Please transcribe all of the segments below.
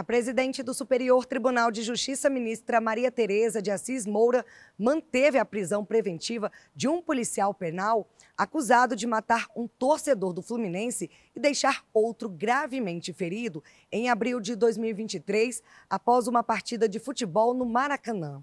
A presidente do Superior Tribunal de Justiça, ministra Maria Tereza de Assis Moura, manteve a prisão preventiva de um policial penal acusado de matar um torcedor do Fluminense e deixar outro gravemente ferido em abril de 2023, após uma partida de futebol no Maracanã.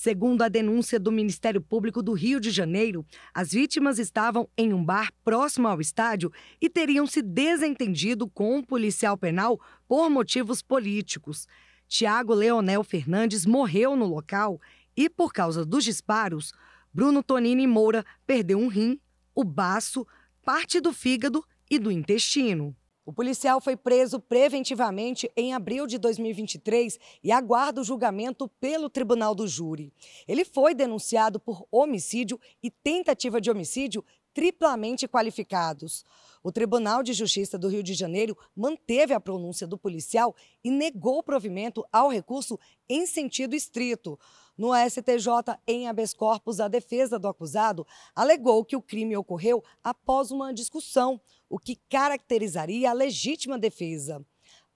Segundo a denúncia do Ministério Público do Rio de Janeiro, as vítimas estavam em um bar próximo ao estádio e teriam se desentendido com um policial penal por motivos políticos. Tiago Leonel Fernandes morreu no local e, por causa dos disparos, Bruno Tonini Moura perdeu um rim, o baço, parte do fígado e do intestino. O policial foi preso preventivamente em abril de 2023 e aguarda o julgamento pelo tribunal do júri. Ele foi denunciado por homicídio e tentativa de homicídio triplamente qualificados. O Tribunal de Justiça do Rio de Janeiro manteve a pronúncia do policial e negou provimento ao recurso em sentido estrito. No STJ, em habeas corpus, a defesa do acusado alegou que o crime ocorreu após uma discussão, o que caracterizaria a legítima defesa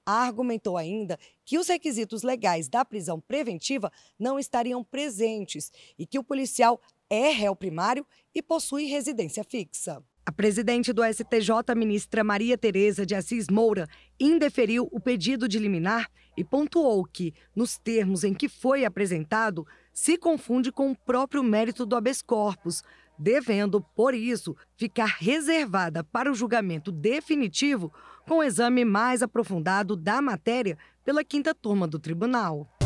argumentou ainda que os requisitos legais da prisão preventiva não estariam presentes e que o policial é réu primário e possui residência fixa. A presidente do STJ, ministra Maria Tereza de Assis Moura, indeferiu o pedido de liminar e pontuou que, nos termos em que foi apresentado, se confunde com o próprio mérito do habeas corpus, devendo, por isso, ficar reservada para o julgamento definitivo com o exame mais aprofundado da matéria pela quinta turma do tribunal.